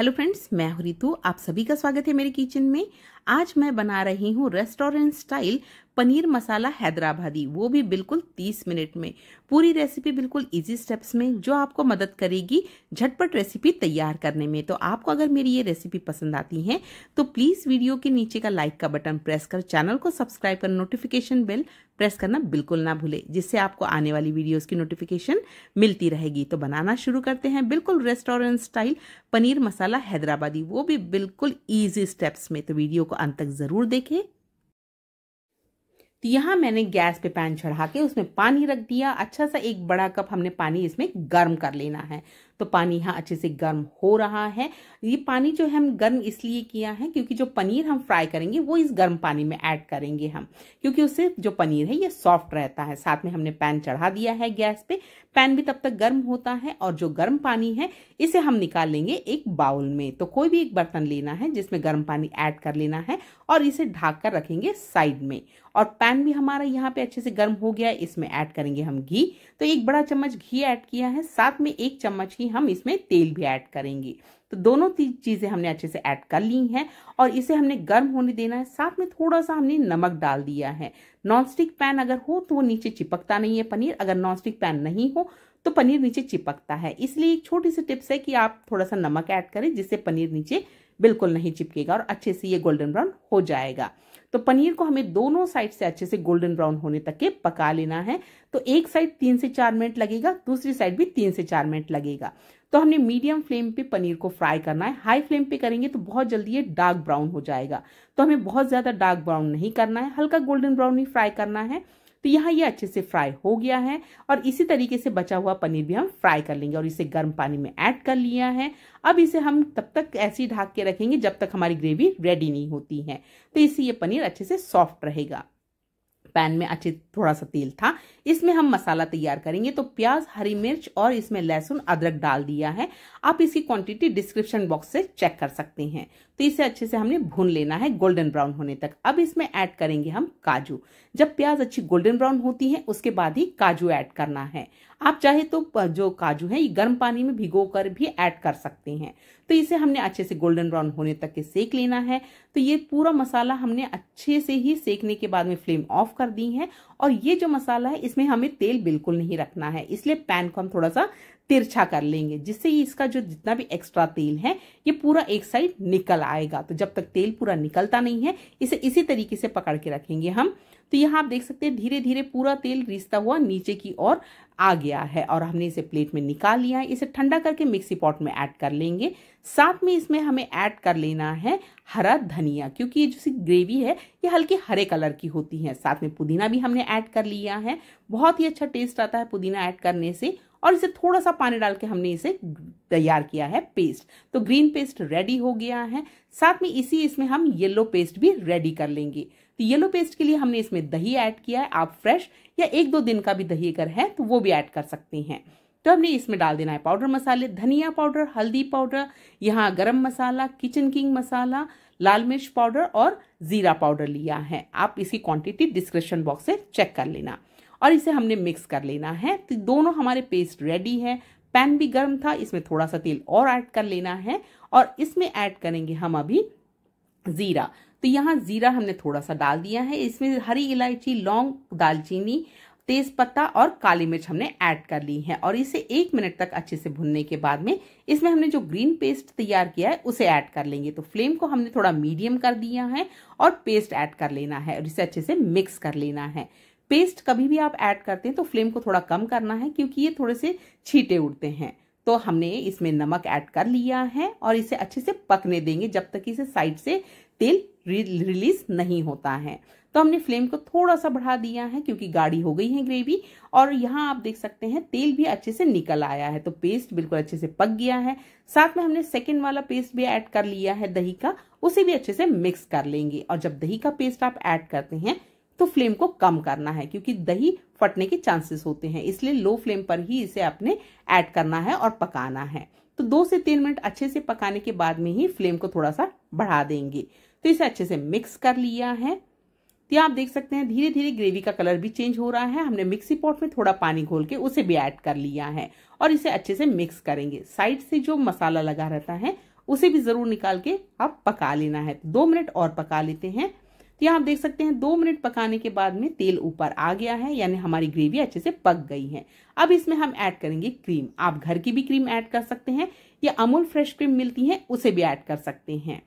hello friends मैं हूं आप सभी का स्वागत है मेरे किचन में आज मैं बना रही हूं रेस्टोरेंट स्टाइल पनीर मसाला हैदराबादी वो भी बिल्कुल 30 मिनट में पूरी रेसिपी बिल्कुल इजी स्टेप्स में जो आपको मदद करेगी झटपट रेसिपी तैयार करने में तो आपको अगर मेरी ये रेसिपी पसंद आती है तो प्लीज़ वीडियो के नीचे का लाइक का बटन प्रेस कर चैनल को सब्सक्राइब कर नोटिफिकेशन बेल प्रेस करना बिल्कुल ना भूले जिससे आपको आने वाली वीडियोस की नोटिफिकेशन मिलती रहेगी तो बनाना शुरू करते हैं बिल्कुल रेस्टोरेंट स्टाइल पनीर मसाला हैदराबादी वो भी बिल्कुल ईजी स्टेप्स में तो वीडियो को अंत तक ज़रूर देखें तो यहाँ मैंने गैस पे पैन चढ़ा के उसमें पानी रख दिया अच्छा सा एक बड़ा कप हमने पानी इसमें गर्म कर लेना है तो पानी यहाँ अच्छे से गर्म हो रहा है ये पानी जो है हम गर्म इसलिए किया है क्योंकि जो पनीर हम फ्राई करेंगे वो इस गर्म पानी में ऐड करेंगे हम क्योंकि उससे जो पनीर है ये सॉफ्ट रहता है साथ में हमने पैन चढ़ा दिया है गैस पे पैन भी तब तक गर्म होता है और जो गर्म पानी है इसे हम निकाल लेंगे एक बाउल में तो कोई भी एक बर्तन लेना है जिसमें गर्म पानी ऐड कर लेना है और इसे ढाक कर रखेंगे साइड में और पैन भी हमारा यहाँ पे अच्छे से गर्म हो गया है इसमें ऐड करेंगे हम घी तो एक बड़ा चम्मच घी ऐड किया है साथ में एक चम्मच ही हम इसमें तेल भी ऐड करेंगे तो दोनों चीज़ें हमने अच्छे से ऐड कर ली हैं और इसे हमने गर्म होने देना है साथ में थोड़ा सा हमने नमक डाल दिया है नॉनस्टिक पैन अगर हो तो वो नीचे चिपकता नहीं है पनीर अगर नॉनस्टिक पैन नहीं हो तो पनीर नीचे चिपकता है इसलिए एक छोटी सी टिप्स है कि आप थोड़ा सा नमक ऐड करें जिससे पनीर नीचे बिल्कुल नहीं चिपकेगा और अच्छे से ये गोल्डन ब्राउन हो जाएगा तो पनीर को हमें दोनों साइड से अच्छे से गोल्डन ब्राउन होने तक के पका लेना है तो एक साइड तीन से चार मिनट लगेगा दूसरी साइड भी तीन से चार मिनट लगेगा तो हमने मीडियम फ्लेम पे पनीर को फ्राई करना है हाई फ्लेम पे करेंगे तो बहुत जल्दी ये डार्क ब्राउन हो जाएगा तो हमें बहुत ज़्यादा डार्क ब्राउन नहीं करना है हल्का गोल्डन ब्राउन ही फ्राई करना है तो यहाँ ये अच्छे से फ्राई हो गया है और इसी तरीके से बचा हुआ पनीर भी हम फ्राई कर लेंगे और इसे गर्म पानी में ऐड कर लिया है अब इसे हम तब तक ऐसे ही ढाक के रखेंगे जब तक हमारी ग्रेवी रेडी नहीं होती है तो इससे ये पनीर अच्छे से सॉफ्ट रहेगा पैन में अच्छे थोड़ा सा तेल था इसमें हम मसाला तैयार करेंगे तो प्याज हरी मिर्च और इसमें लहसुन अदरक डाल दिया है आप इसकी क्वांटिटी डिस्क्रिप्शन बॉक्स से चेक कर सकते हैं तो इसे अच्छे से हमने भून लेना है गोल्डन ब्राउन होने तक अब इसमें ऐड करेंगे हम काजू जब प्याज अच्छी गोल्डन ब्राउन होती है उसके बाद ही काजू ऐड करना है आप चाहे तो जो काजू है ये गर्म पानी में भिगो कर भी ऐड कर सकते हैं तो इसे हमने अच्छे से गोल्डन ब्राउन होने तक के सेक लेना है तो ये पूरा मसाला हमने अच्छे से ही सेकने के बाद में फ्लेम ऑफ कर दी है और ये जो मसाला है इसमें हमें तेल बिल्कुल नहीं रखना है इसलिए पैन को हम थोड़ा सा तिरछा कर लेंगे जिससे इसका जो जितना भी एक्स्ट्रा तेल है ये पूरा एक साइड निकल आ आएगा तो जब तक तेल पूरा निकलता नहीं है इसे इसी तरीके से पकड़ के रखेंगे हम तो यहाँ आप देख सकते हैं धीरे धीरे पूरा तेल रिसता हुआ नीचे की ओर आ गया है और हमने इसे प्लेट में निकाल लिया है इसे ठंडा करके मिक्सी पॉट में ऐड कर लेंगे साथ में इसमें हमें ऐड कर लेना है हरा धनिया क्योंकि ये जो सी ग्रेवी है ये हल्के हरे कलर की होती है साथ में पुदीना भी हमने ऐड कर लिया है बहुत ही अच्छा टेस्ट आता है पुदीना ऐड करने से और इसे थोड़ा सा पानी डाल के हमने इसे तैयार किया है पेस्ट तो ग्रीन पेस्ट रेडी हो गया है साथ में इसी इसमें हम येलो पेस्ट भी रेडी कर लेंगे तो येलो पेस्ट के लिए हमने इसमें दही ऐड किया है आप फ्रेश या एक दो दिन का भी दही अगर है तो वो भी ऐड कर सकते हैं तो हमने इसमें डाल देना है पाउडर मसाले धनिया पाउडर हल्दी पाउडर यहाँ गरम मसाला किचन किंग मसाला लाल मिर्च पाउडर और जीरा पाउडर लिया है आप इसकी क्वांटिटी डिस्क्रिप्शन बॉक्स से चेक कर लेना और इसे हमने मिक्स कर लेना है तो दोनों हमारे पेस्ट रेडी है पैन भी गर्म था इसमें थोड़ा सा तेल और ऐड कर लेना है और इसमें ऐड करेंगे हम अभी ज़ीरा तो यहाँ ज़ीरा हमने थोड़ा सा डाल दिया है इसमें हरी इलायची लौंग दालचीनी तेज पत्ता और काली मिर्च हमने ऐड कर ली है और इसे एक मिनट तक अच्छे से भुनने के बाद में इसमें हमने जो ग्रीन पेस्ट तैयार किया है उसे ऐड कर लेंगे तो फ्लेम को हमने थोड़ा मीडियम कर दिया है और पेस्ट ऐड कर लेना है और इसे अच्छे से मिक्स कर लेना है पेस्ट कभी भी आप ऐड करते हैं तो फ्लेम को थोड़ा कम करना है क्योंकि ये थोड़े से छीटे उड़ते हैं तो हमने इसमें नमक ऐड कर लिया है और इसे अच्छे से पकने देंगे जब तक इसे साइड से तेल रिलीज नहीं होता है तो हमने फ्लेम को थोड़ा सा बढ़ा दिया है क्योंकि गाढ़ी हो गई है ग्रेवी और यहाँ आप देख सकते हैं तेल भी अच्छे से निकल आया है तो पेस्ट बिल्कुल अच्छे से पक गया है साथ में हमने सेकेंड वाला पेस्ट भी ऐड कर लिया है दही का उसे भी अच्छे से मिक्स कर लेंगे और जब दही का पेस्ट आप ऐड करते हैं तो फ्लेम को कम करना है क्योंकि दही फटने के चांसेस होते हैं इसलिए लो फ्लेम पर ही इसे आपने ऐड करना है और पकाना है तो दो से तीन मिनट अच्छे से पकाने के बाद में ही फ्लेम को थोड़ा सा बढ़ा देंगे तो इसे अच्छे से मिक्स कर लिया है तो आप देख सकते हैं धीरे धीरे ग्रेवी का कलर भी चेंज हो रहा है हमने मिक्सी पॉट में थोड़ा पानी घोल के उसे भी ऐड कर लिया है और इसे अच्छे से मिक्स करेंगे साइड से जो मसाला लगा रहता है उसे भी जरूर निकाल के आप पका लेना है दो मिनट और पका लेते हैं तो यहाँ आप देख सकते हैं दो मिनट पकाने के बाद में तेल ऊपर आ गया है यानी हमारी ग्रेवी अच्छे से पक गई है अब इसमें हम ऐड करेंगे क्रीम आप घर की भी क्रीम ऐड कर सकते हैं या अमूल फ्रेश क्रीम मिलती है उसे भी ऐड कर सकते हैं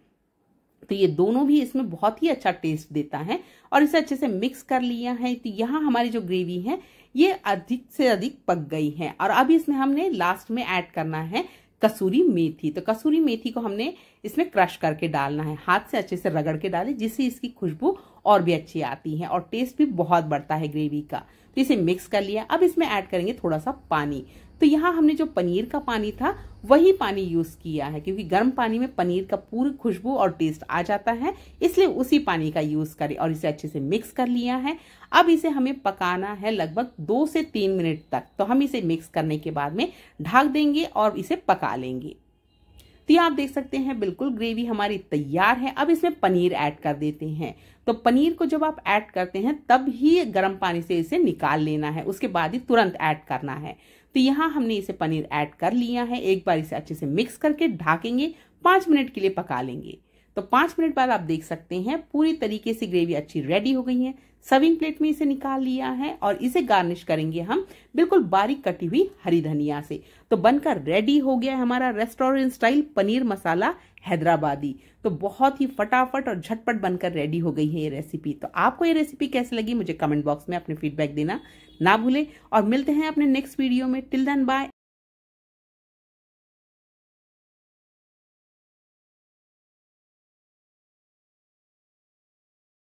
तो ये दोनों भी इसमें बहुत ही अच्छा टेस्ट देता है और इसे अच्छे से मिक्स कर लिया है तो यहाँ हमारी जो ग्रेवी है ये अधिक से अधिक पक गई है और अब इसमें हमने लास्ट में ऐड करना है कसूरी मेथी तो कसूरी मेथी को हमने इसमें क्रश करके डालना है हाथ से अच्छे से रगड़ के डालें जिससे इसकी खुशबू और भी अच्छी आती है और टेस्ट भी बहुत बढ़ता है ग्रेवी का तो इसे मिक्स कर लिया अब इसमें ऐड करेंगे थोड़ा सा पानी तो यहाँ हमने जो पनीर का पानी था वही पानी यूज़ किया है क्योंकि गर्म पानी में पनीर का पूरी खुशबू और टेस्ट आ जाता है इसलिए उसी पानी का यूज़ करें और इसे अच्छे से मिक्स कर लिया है अब इसे हमें पकाना है लगभग दो से तीन मिनट तक तो हम इसे मिक्स करने के बाद में ढाक देंगे और इसे पका लेंगे तो ये आप देख सकते हैं बिल्कुल ग्रेवी हमारी तैयार है अब इसमें पनीर ऐड कर देते हैं तो पनीर को जब आप ऐड करते हैं तब ही गर्म पानी से इसे निकाल लेना है उसके बाद ही तुरंत ऐड करना है तो यहाँ हमने इसे पनीर ऐड कर लिया है एक बार इसे अच्छे से मिक्स करके ढाकेंगे पाँच मिनट के लिए पका लेंगे तो पांच मिनट बाद आप देख सकते हैं पूरी तरीके से ग्रेवी अच्छी रेडी हो गई है सर्विंग प्लेट में इसे निकाल लिया है और इसे गार्निश करेंगे हम बिल्कुल बारीक कटी हुई हरी धनिया से तो बनकर रेडी हो गया हमारा रेस्टोरेंट स्टाइल पनीर मसाला हैदराबादी तो बहुत ही फटाफट और झटपट बनकर रेडी हो गई है ये रेसिपी तो आपको ये रेसिपी कैसे लगी मुझे कमेंट बॉक्स में अपने फीडबैक देना ना भूले और मिलते हैं अपने नेक्स्ट वीडियो में टिल दन बाय